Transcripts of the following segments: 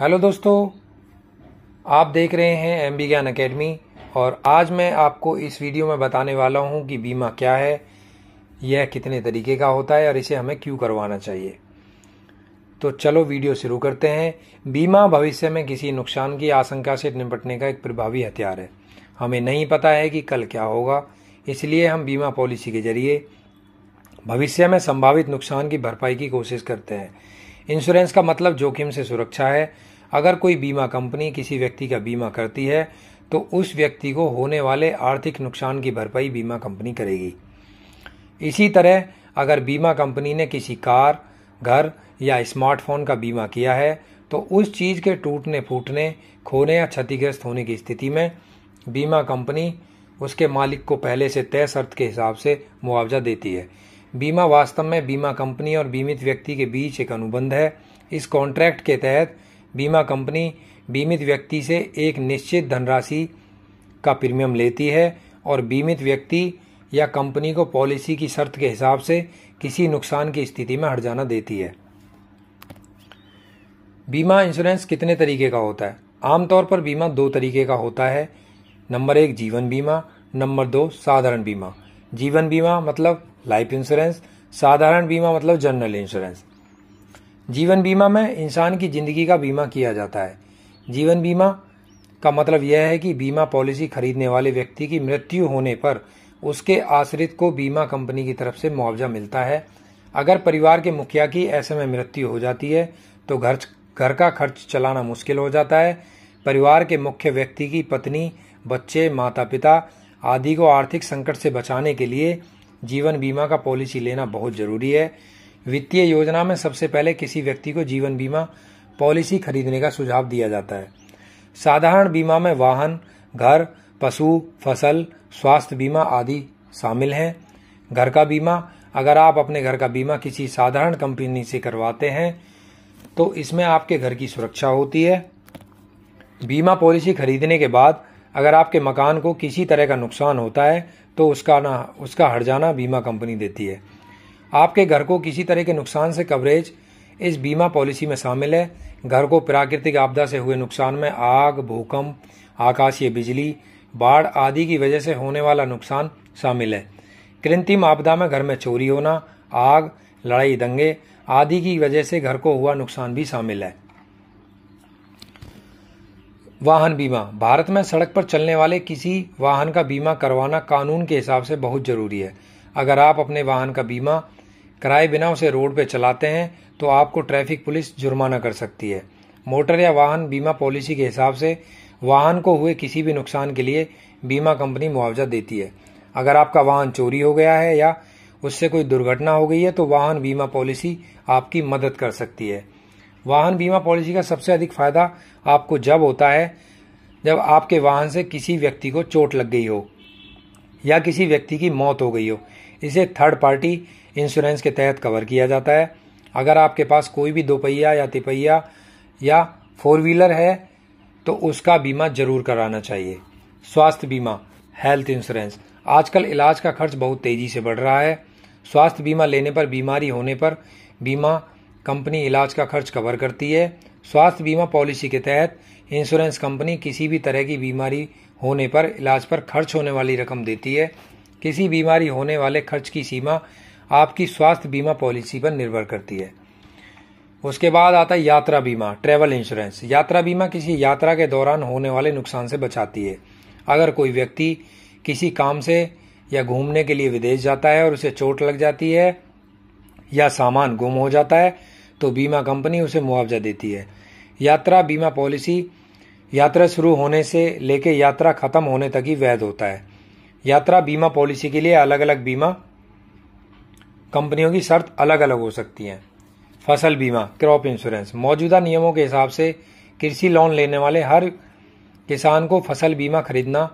hello दोस्तों आप देख रहे हैं एम बी ज्ञान अकेडमी और आज मैं आपको इस वीडियो में बताने वाला हूं कि बीमा क्या है यह कितने तरीके का होता है और इसे हमें क्यों करवाना चाहिए तो चलो वीडियो शुरू करते हैं बीमा भविष्य में किसी नुकसान की आशंका से निपटने का एक प्रभावी हथियार है हमें नहीं पता है कि कल क्या होगा इसलिए हम बीमा पॉलिसी के जरिए भविष्य में संभावित नुकसान की भरपाई की कोशिश करते हैं इंश्योरेंस का मतलब जोखिम से सुरक्षा है अगर कोई बीमा कंपनी किसी व्यक्ति का बीमा करती है तो उस व्यक्ति को होने वाले आर्थिक नुकसान की भरपाई बीमा कंपनी करेगी इसी तरह अगर बीमा कंपनी ने किसी कार घर या स्मार्टफोन का बीमा किया है तो उस चीज़ के टूटने फूटने खोने या क्षतिग्रस्त होने की स्थिति में बीमा कंपनी उसके मालिक को पहले से तय शर्त के हिसाब से मुआवजा देती है बीमा वास्तव में बीमा कंपनी और बीमित व्यक्ति के बीच एक अनुबंध है इस कॉन्ट्रैक्ट के तहत बीमा कंपनी बीमित व्यक्ति से एक निश्चित धनराशि का प्रीमियम लेती है और बीमित व्यक्ति या कंपनी को पॉलिसी की शर्त के हिसाब से किसी नुकसान की स्थिति में हट जाना देती है बीमा इंश्योरेंस कितने तरीके का होता है आमतौर पर बीमा दो तरीके का होता है नंबर एक जीवन बीमा नंबर दो साधारण बीमा जीवन बीमा मतलब लाइफ इंश्योरेंस साधारण बीमा मतलब जनरल इंश्योरेंस जीवन बीमा में इंसान की जिंदगी का बीमा किया जाता है जीवन बीमा का मतलब यह है कि बीमा पॉलिसी खरीदने वाले व्यक्ति की मृत्यु होने पर उसके आश्रित को बीमा कंपनी की तरफ से मुआवजा मिलता है अगर परिवार के मुखिया की ऐसे में मृत्यु हो जाती है तो घर घर का खर्च चलाना मुश्किल हो जाता है परिवार के मुख्य व्यक्ति की पत्नी बच्चे माता पिता आदि को आर्थिक संकट से बचाने के लिए जीवन बीमा का पॉलिसी लेना बहुत जरूरी है वित्तीय योजना में सबसे पहले किसी व्यक्ति को जीवन बीमा पॉलिसी खरीदने का सुझाव दिया जाता है साधारण बीमा में वाहन घर पशु फसल स्वास्थ्य बीमा आदि शामिल हैं घर का बीमा अगर आप अपने घर का बीमा किसी साधारण कंपनी से करवाते हैं तो इसमें आपके घर की सुरक्षा होती है बीमा पॉलिसी खरीदने के बाद अगर आपके मकान को किसी तरह का नुकसान होता है तो उसका ना उसका जाना बीमा कंपनी देती है आपके घर को किसी तरह के नुकसान से कवरेज इस बीमा पॉलिसी में शामिल है घर को प्राकृतिक आपदा से हुए नुकसान में आग भूकंप आकाशीय बिजली बाढ़ आदि की वजह से होने वाला नुकसान शामिल है कृत्रिम आपदा में घर में चोरी होना आग लड़ाई दंगे आदि की वजह से घर को हुआ नुकसान भी शामिल है वाहन बीमा भारत में सड़क पर चलने वाले किसी वाहन का बीमा करवाना कानून के हिसाब से बहुत ज़रूरी है अगर आप अपने वाहन का बीमा कराए बिना उसे रोड पर चलाते हैं तो आपको ट्रैफिक पुलिस जुर्माना कर सकती है मोटर या वाहन बीमा पॉलिसी के हिसाब से वाहन को हुए किसी भी नुकसान के लिए बीमा कंपनी मुआवजा देती है अगर आपका वाहन चोरी हो गया है या उससे कोई दुर्घटना हो गई है तो वाहन बीमा पॉलिसी आपकी मदद कर सकती है वाहन बीमा पॉलिसी का सबसे अधिक फायदा आपको जब होता है जब आपके वाहन से किसी व्यक्ति को चोट लग गई हो या किसी व्यक्ति की मौत हो गई हो इसे थर्ड पार्टी इंश्योरेंस के तहत कवर किया जाता है अगर आपके पास कोई भी दोपहिया या तिपहिया या फोर व्हीलर है तो उसका बीमा जरूर कराना चाहिए स्वास्थ्य बीमा हेल्थ इंश्योरेंस आजकल इलाज का खर्च बहुत तेजी से बढ़ रहा है स्वास्थ्य बीमा लेने पर बीमारी होने पर बीमा कंपनी इलाज का खर्च कवर करती है स्वास्थ्य बीमा पॉलिसी के तहत इंश्योरेंस कंपनी किसी भी तरह की बीमारी होने पर इलाज पर खर्च होने वाली रकम देती है किसी बीमारी होने वाले खर्च की सीमा आपकी स्वास्थ्य बीमा पॉलिसी पर निर्भर करती है उसके बाद आता है यात्रा बीमा ट्रैवल इंश्योरेंस यात्रा बीमा किसी यात्रा के दौरान होने वाले नुकसान से बचाती है अगर कोई व्यक्ति किसी काम से या घूमने के लिए विदेश जाता है और उसे चोट लग जाती है या सामान गुम हो जाता है तो बीमा कंपनी उसे मुआवजा देती है यात्रा बीमा पॉलिसी यात्रा शुरू होने से लेकर यात्रा खत्म होने तक ही वैध होता है यात्रा बीमा पॉलिसी के लिए अलग अलग बीमा कंपनियों की शर्त अलग अलग हो सकती हैं फसल बीमा क्रॉप इंश्योरेंस मौजूदा नियमों के हिसाब से कृषि लोन लेने वाले हर किसान को फसल बीमा खरीदना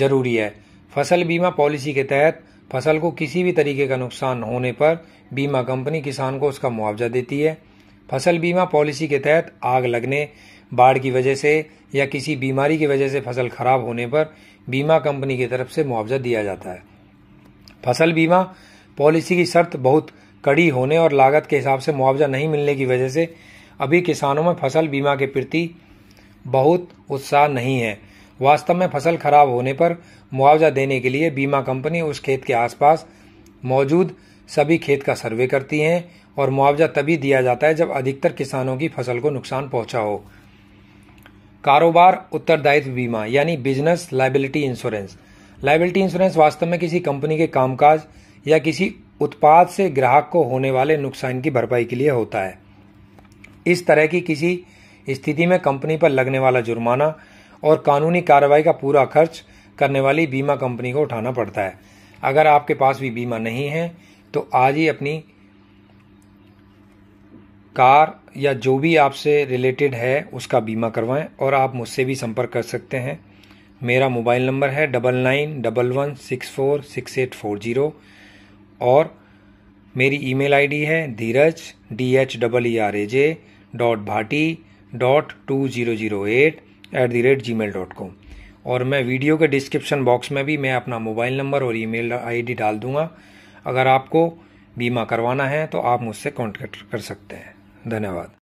जरूरी है फसल बीमा पॉलिसी के तहत फसल को किसी भी तरीके का नुकसान होने पर बीमा कंपनी किसान को उसका मुआवजा देती है फसल बीमा पॉलिसी के तहत आग लगने बाढ़ की वजह से या किसी बीमारी की वजह से फसल खराब होने पर बीमा कंपनी की तरफ से मुआवजा दिया जाता है फसल बीमा पॉलिसी की शर्त बहुत कड़ी होने और लागत के हिसाब से मुआवजा नहीं मिलने की वजह से अभी किसानों में फसल बीमा के प्रति बहुत उत्साह नहीं है वास्तव में फसल खराब होने पर मुआवजा देने के लिए बीमा कंपनी उस खेत के आसपास मौजूद सभी खेत का सर्वे करती हैं और मुआवजा तभी दिया जाता है जब अधिकतर किसानों की फसल को नुकसान पहुंचा हो कारोबार उत्तरदायित्व बीमा यानी business liability insurance liability insurance वास्तव में किसी कंपनी के कामकाज या किसी उत्पाद से ग्राहक को होने वाले नुकसान की भरपाई के लिए होता है इस तरह की किसी स्थिति में कंपनी पर लगने वाला जुर्माना और कानूनी कार्रवाई का पूरा खर्च करने वाली बीमा कंपनी को उठाना पड़ता है अगर आपके पास भी बीमा नहीं है तो आज ही अपनी कार या जो भी आपसे रिलेटेड है उसका बीमा करवाएं और आप मुझसे भी संपर्क कर सकते हैं मेरा मोबाइल नंबर है double nine double one six four six eight four zero और मेरी ईमेल आईडी है Dheeraj D H double E R A J dot Bhati dot two zero zero eight at the rate gmail dot com और मैं video के description box में भी मैं अपना मोबाइल नंबर और ईमेल आईडी डाल दूंगा अगर आपको बीमा करवाना है तो आप मुझसे कॉन्टेक्ट कर सकते हैं धन्यवाद